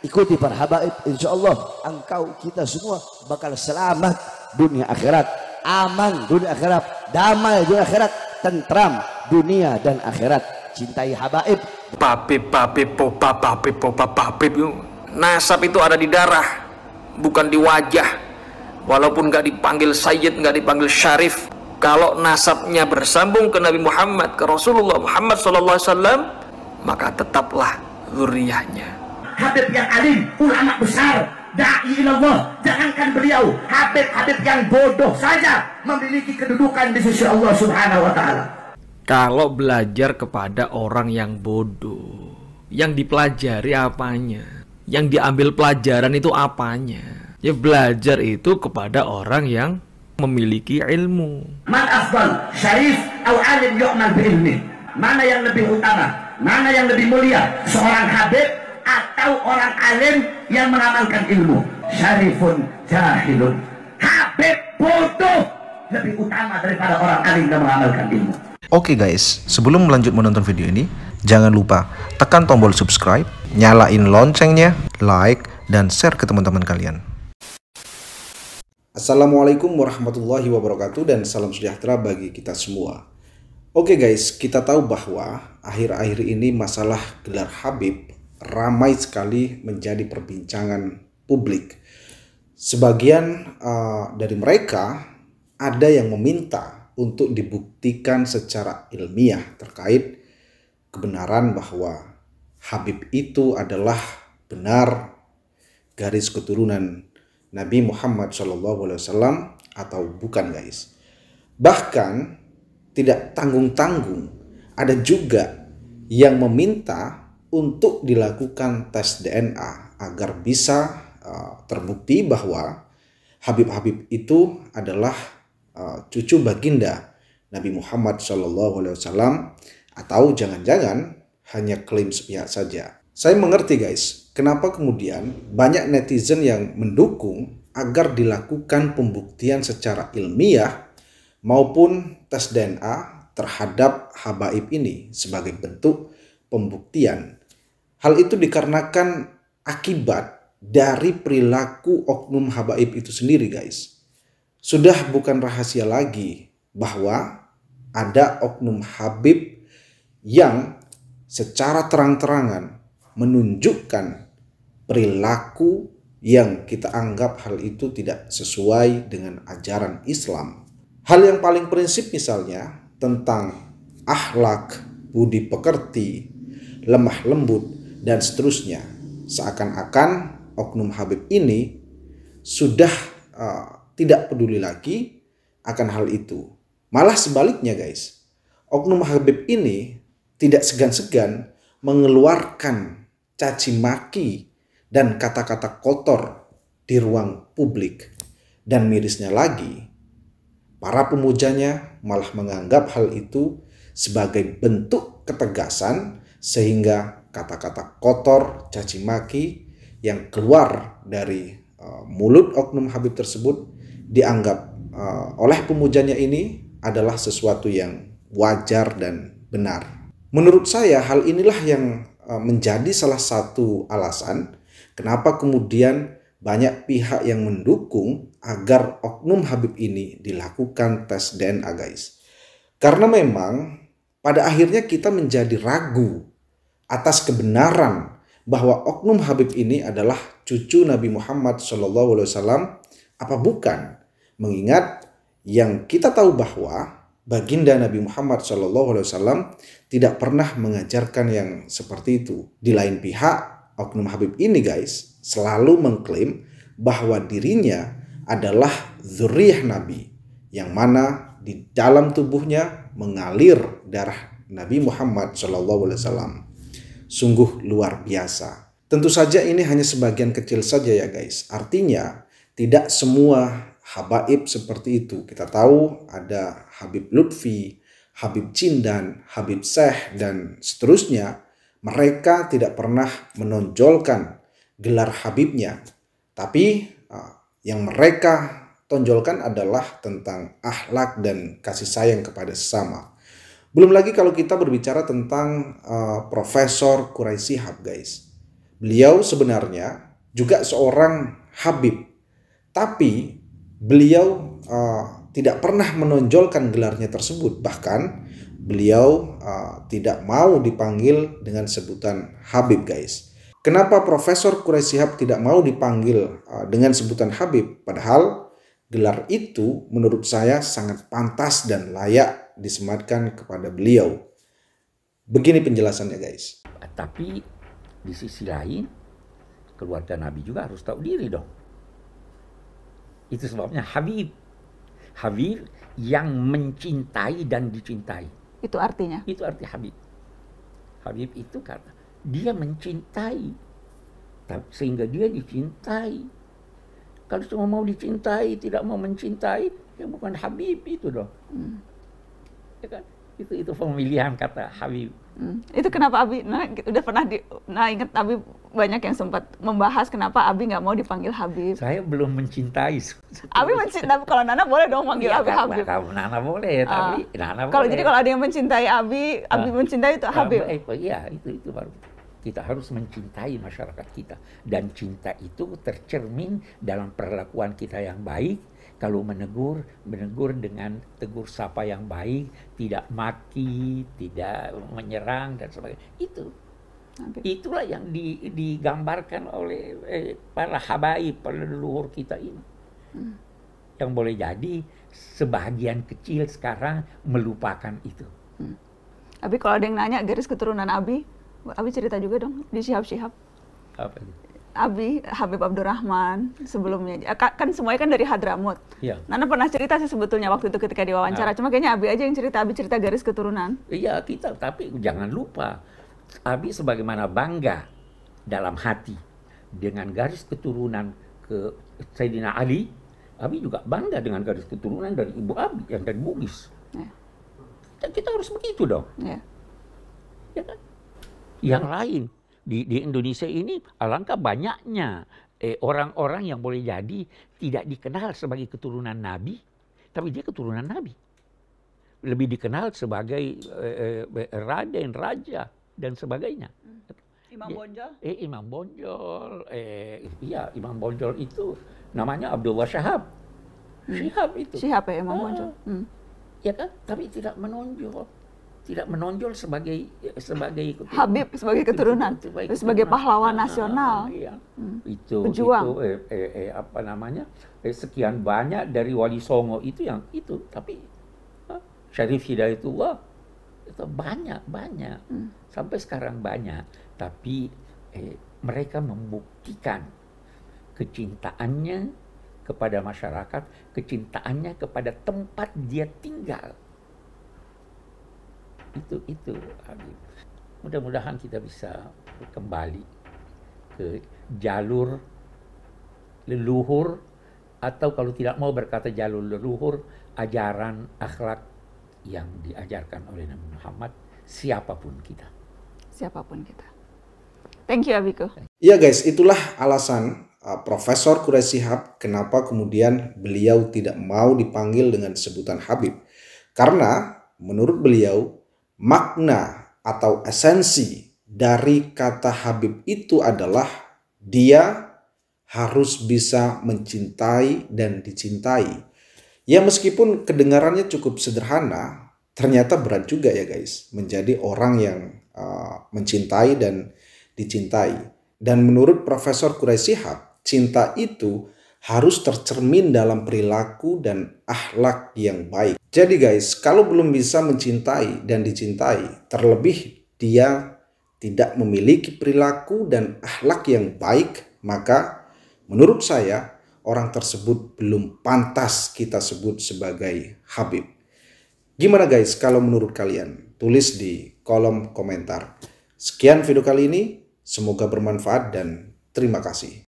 ikuti para habaib insya Allah engkau kita semua bakal selamat dunia akhirat aman dunia akhirat damai dunia akhirat tentram dunia dan akhirat cintai habaib papi papi popa papi popa papip nasab itu ada di darah bukan di wajah walaupun nggak dipanggil sayyid nggak dipanggil syarif kalau nasabnya bersambung ke Nabi Muhammad ke Rasulullah Muhammad SAW maka tetaplah zuriyahnya Habib yang alim, ulama besar, da'i ilallah. Jangankan beliau, Habib-Habib yang bodoh saja memiliki kedudukan di sisi Allah subhanahu wa ta'ala. Kalau belajar kepada orang yang bodoh, yang dipelajari apanya? Yang diambil pelajaran itu apanya? Ya belajar itu kepada orang yang memiliki ilmu. Man afdal, syarif, atau alim yu'mal bi ilmi. Mana yang lebih utama? Mana yang lebih mulia? Seorang habib atau orang alim yang mengamalkan ilmu syarifun jahilun habib bodoh lebih utama daripada orang alim yang mengamalkan ilmu Oke okay guys, sebelum lanjut menonton video ini, jangan lupa tekan tombol subscribe, nyalain loncengnya, like, dan share ke teman-teman kalian. Assalamualaikum warahmatullahi wabarakatuh dan salam sejahtera bagi kita semua. Oke okay guys, kita tahu bahwa akhir-akhir ini masalah gelar Habib ramai sekali menjadi perbincangan publik. Sebagian uh, dari mereka ada yang meminta untuk dibuktikan secara ilmiah terkait kebenaran bahwa Habib itu adalah benar garis keturunan Nabi Muhammad SAW atau bukan guys. Bahkan tidak tanggung-tanggung ada juga yang meminta untuk dilakukan tes DNA agar bisa uh, terbukti bahwa Habib Habib itu adalah uh, cucu baginda Nabi Muhammad SAW atau jangan-jangan hanya klaim sepihak saja. Saya mengerti guys, kenapa kemudian banyak netizen yang mendukung agar dilakukan pembuktian secara ilmiah maupun tes DNA terhadap habaib ini sebagai bentuk pembuktian Hal itu dikarenakan akibat dari perilaku oknum habaib itu sendiri guys. Sudah bukan rahasia lagi bahwa ada oknum habib yang secara terang-terangan menunjukkan perilaku yang kita anggap hal itu tidak sesuai dengan ajaran Islam. Hal yang paling prinsip misalnya tentang akhlak, budi pekerti, lemah lembut, dan seterusnya. Seakan-akan oknum Habib ini sudah uh, tidak peduli lagi akan hal itu. Malah sebaliknya guys, oknum Habib ini tidak segan-segan mengeluarkan caci maki dan kata-kata kotor di ruang publik. Dan mirisnya lagi, para pemujanya malah menganggap hal itu sebagai bentuk ketegasan sehingga kata-kata kotor, caci maki yang keluar dari uh, mulut oknum Habib tersebut dianggap uh, oleh pemujanya ini adalah sesuatu yang wajar dan benar. Menurut saya hal inilah yang uh, menjadi salah satu alasan kenapa kemudian banyak pihak yang mendukung agar oknum Habib ini dilakukan tes DNA guys. Karena memang pada akhirnya kita menjadi ragu atas kebenaran bahwa oknum Habib ini adalah cucu Nabi Muhammad SAW? Apa bukan? Mengingat yang kita tahu bahwa baginda Nabi Muhammad SAW tidak pernah mengajarkan yang seperti itu. Di lain pihak, oknum Habib ini guys selalu mengklaim bahwa dirinya adalah zuriyah Nabi yang mana di dalam tubuhnya mengalir darah Nabi Muhammad SAW sungguh luar biasa. Tentu saja ini hanya sebagian kecil saja ya guys. Artinya tidak semua habaib seperti itu. Kita tahu ada Habib Lutfi, Habib Cindan, Habib Seh dan seterusnya. Mereka tidak pernah menonjolkan gelar Habibnya. Tapi ah, yang mereka tonjolkan adalah tentang akhlak dan kasih sayang kepada sesama. Belum lagi kalau kita berbicara tentang uh, Profesor Quraisy Sihab, guys. Beliau sebenarnya juga seorang Habib, tapi beliau uh, tidak pernah menonjolkan gelarnya tersebut. Bahkan beliau uh, tidak mau dipanggil dengan sebutan Habib, guys. Kenapa Profesor Quraisy Sihab tidak mau dipanggil uh, dengan sebutan Habib? Padahal gelar itu menurut saya sangat pantas dan layak disematkan kepada beliau. Begini penjelasannya guys. Tapi di sisi lain keluarga Nabi juga harus tahu diri dong. Itu sebabnya Habib. Habib yang mencintai dan dicintai. Itu artinya? Itu arti Habib. Habib itu karena dia mencintai. Sehingga dia dicintai kalau cuma mau dicintai, tidak mau mencintai, ya bukan Habib itu dong. Hmm. Ya kan? Itu itu pemilihan kata Habib. Hmm. Itu kenapa Abi, nah, udah pernah di, nah ingat Abi banyak yang sempat membahas kenapa Abi nggak mau dipanggil Habib. Saya belum mencintai. Abi mencintai, kalau Nana boleh dong manggil ya, Abi Habib. Kalau Nana boleh, ah. tapi Abi. Nana kalau boleh. Jadi kalau ada yang mencintai Abi, Abi uh, mencintai itu ah, Habib. Iya, itu itu baru. Kita harus mencintai masyarakat kita. Dan cinta itu tercermin dalam perlakuan kita yang baik. Kalau menegur, menegur dengan tegur sapa yang baik, tidak maki, tidak menyerang, dan sebagainya. Itu. Okay. Itulah yang di, digambarkan oleh eh, para habaib, para leluhur kita ini. Hmm. Yang boleh jadi sebagian kecil sekarang melupakan itu. Hmm. Abi kalau ada yang nanya garis keturunan Abi, Abi cerita juga dong di Shihab Shihab. Apa itu? Abi Habib Abdurrahman sebelumnya eh, kan semuanya kan dari Hadramut. Iya. Nana pernah cerita sih sebetulnya waktu itu ketika diwawancara, nah. cuma kayaknya Abi aja yang cerita, Abi cerita garis keturunan. Iya kita, tapi jangan lupa Abi sebagaimana bangga dalam hati dengan garis keturunan ke Sayyidina Ali, Abi juga bangga dengan garis keturunan dari ibu Abi yang dari Bugis. Ya. Kita harus begitu dong. Iya. Ya kan? yang iya. lain di, di Indonesia ini alangkah banyaknya eh, orang-orang eh, yang boleh jadi tidak dikenal sebagai keturunan Nabi, tapi dia keturunan Nabi. Lebih dikenal sebagai eh, eh raden, raja dan sebagainya. Hmm. Imam Bonjol? Eh, Imam Bonjol, eh, iya Imam Bonjol itu namanya Abdullah Syahab. Hmm. itu. Syahab ya Imam ah, Bonjol. Hmm. Ya kan? Tapi tidak menonjol tidak menonjol sebagai sebagai keturunan. Habib sebagai keturunan, sebagai, ah, ah, pahlawan ah, nasional nasional. Iya. Hmm. Itu Pejuang. itu eh, eh, eh, apa namanya? Eh, sekian banyak dari Wali Songo itu yang itu, tapi Syarif Hidayatullah itu banyak banyak hmm. sampai sekarang banyak, tapi eh, mereka membuktikan kecintaannya kepada masyarakat, kecintaannya kepada tempat dia tinggal itu itu Habib. Mudah-mudahan kita bisa kembali ke jalur leluhur atau kalau tidak mau berkata jalur leluhur ajaran akhlak yang diajarkan oleh Nabi Muhammad siapapun kita. Siapapun kita. Thank you Abiko. ya guys, itulah alasan uh, Profesor Kuresihab kenapa kemudian beliau tidak mau dipanggil dengan sebutan Habib. Karena menurut beliau makna atau esensi dari kata Habib itu adalah dia harus bisa mencintai dan dicintai. Ya meskipun kedengarannya cukup sederhana, ternyata berat juga ya guys menjadi orang yang uh, mencintai dan dicintai. Dan menurut Profesor Quraisyhab, cinta itu harus tercermin dalam perilaku dan akhlak yang baik. Jadi guys, kalau belum bisa mencintai dan dicintai, terlebih dia tidak memiliki perilaku dan akhlak yang baik, maka menurut saya orang tersebut belum pantas kita sebut sebagai Habib. Gimana guys kalau menurut kalian? Tulis di kolom komentar. Sekian video kali ini, semoga bermanfaat dan terima kasih.